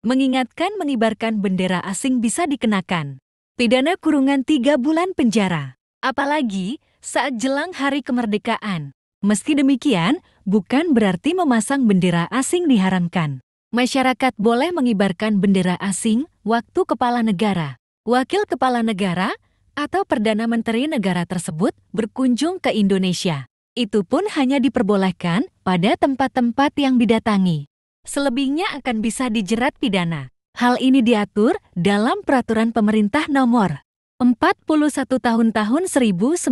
mengingatkan mengibarkan bendera asing bisa dikenakan. Pidana kurungan tiga bulan penjara. Apalagi saat jelang hari kemerdekaan. Meski demikian, bukan berarti memasang bendera asing diharamkan. Masyarakat boleh mengibarkan bendera asing waktu kepala negara, wakil kepala negara, atau perdana menteri negara tersebut berkunjung ke Indonesia. Itu pun hanya diperbolehkan pada tempat-tempat yang didatangi selebihnya akan bisa dijerat pidana. Hal ini diatur dalam Peraturan Pemerintah Nomor 41 Tahun Tahun 1958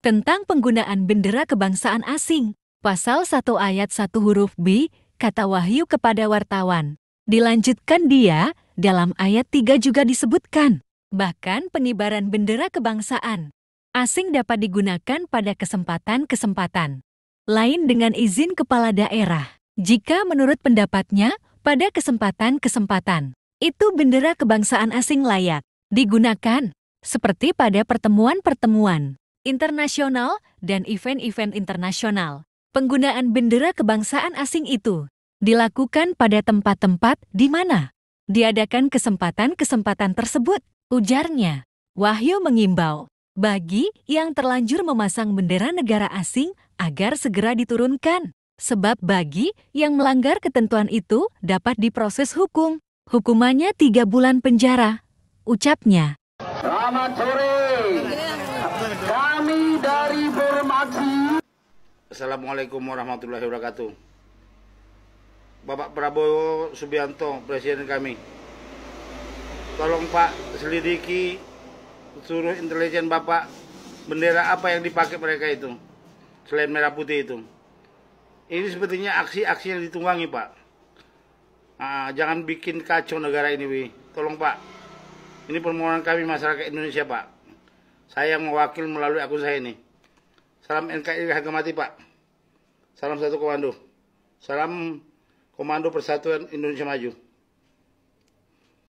tentang penggunaan bendera kebangsaan asing. Pasal 1 ayat 1 huruf B, kata Wahyu kepada wartawan. Dilanjutkan dia, dalam ayat 3 juga disebutkan. Bahkan pengibaran bendera kebangsaan asing dapat digunakan pada kesempatan-kesempatan lain dengan izin kepala daerah. Jika menurut pendapatnya, pada kesempatan-kesempatan, itu bendera kebangsaan asing layak digunakan, seperti pada pertemuan-pertemuan internasional dan event-event internasional. Penggunaan bendera kebangsaan asing itu dilakukan pada tempat-tempat di mana diadakan kesempatan-kesempatan tersebut, ujarnya. Wahyu mengimbau, bagi yang terlanjur memasang bendera negara asing agar segera diturunkan. Sebab bagi yang melanggar ketentuan itu dapat diproses hukum. Hukumannya tiga bulan penjara, ucapnya. Selamat sore, kami dari Bermaksi. Assalamualaikum warahmatullahi wabarakatuh. Bapak Prabowo Subianto, Presiden kami. Tolong Pak selidiki suruh intelijen Bapak bendera apa yang dipakai mereka itu selain merah putih itu. Ini sepertinya aksi-aksi yang ditunggangi Pak. Nah, jangan bikin kacau negara ini, Wi. Tolong Pak. Ini permohonan kami masyarakat Indonesia Pak. Saya mewakil melalui akun saya ini. Salam NKRI harga mati Pak. Salam satu komando. Salam komando Persatuan Indonesia Maju.